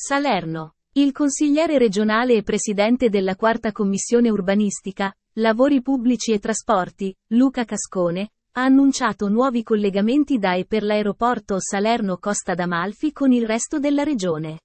Salerno. Il consigliere regionale e presidente della quarta commissione urbanistica, lavori pubblici e trasporti, Luca Cascone, ha annunciato nuovi collegamenti da e per l'aeroporto Salerno-Costa d'Amalfi con il resto della regione.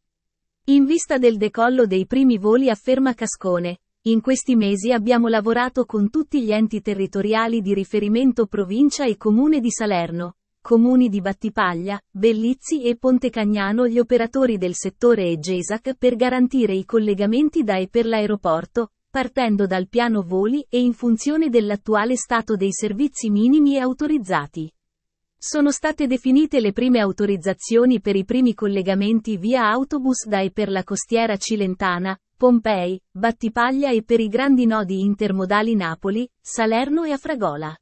In vista del decollo dei primi voli afferma Cascone, in questi mesi abbiamo lavorato con tutti gli enti territoriali di riferimento provincia e comune di Salerno, comuni di Battipaglia, Bellizzi e Pontecagnano gli operatori del settore e GESAC per garantire i collegamenti da e per l'aeroporto, partendo dal piano voli e in funzione dell'attuale stato dei servizi minimi e autorizzati. Sono state definite le prime autorizzazioni per i primi collegamenti via autobus da e per la costiera cilentana, Pompei, Battipaglia e per i grandi nodi intermodali Napoli, Salerno e Afragola.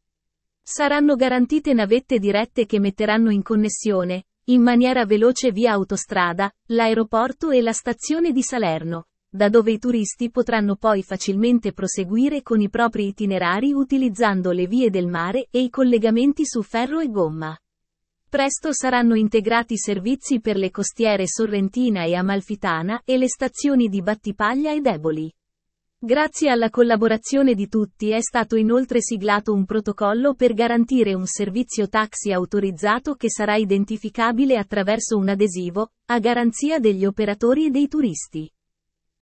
Saranno garantite navette dirette che metteranno in connessione, in maniera veloce via autostrada, l'aeroporto e la stazione di Salerno, da dove i turisti potranno poi facilmente proseguire con i propri itinerari utilizzando le vie del mare e i collegamenti su ferro e gomma. Presto saranno integrati servizi per le costiere sorrentina e amalfitana e le stazioni di Battipaglia e Deboli. Grazie alla collaborazione di tutti è stato inoltre siglato un protocollo per garantire un servizio taxi autorizzato che sarà identificabile attraverso un adesivo, a garanzia degli operatori e dei turisti.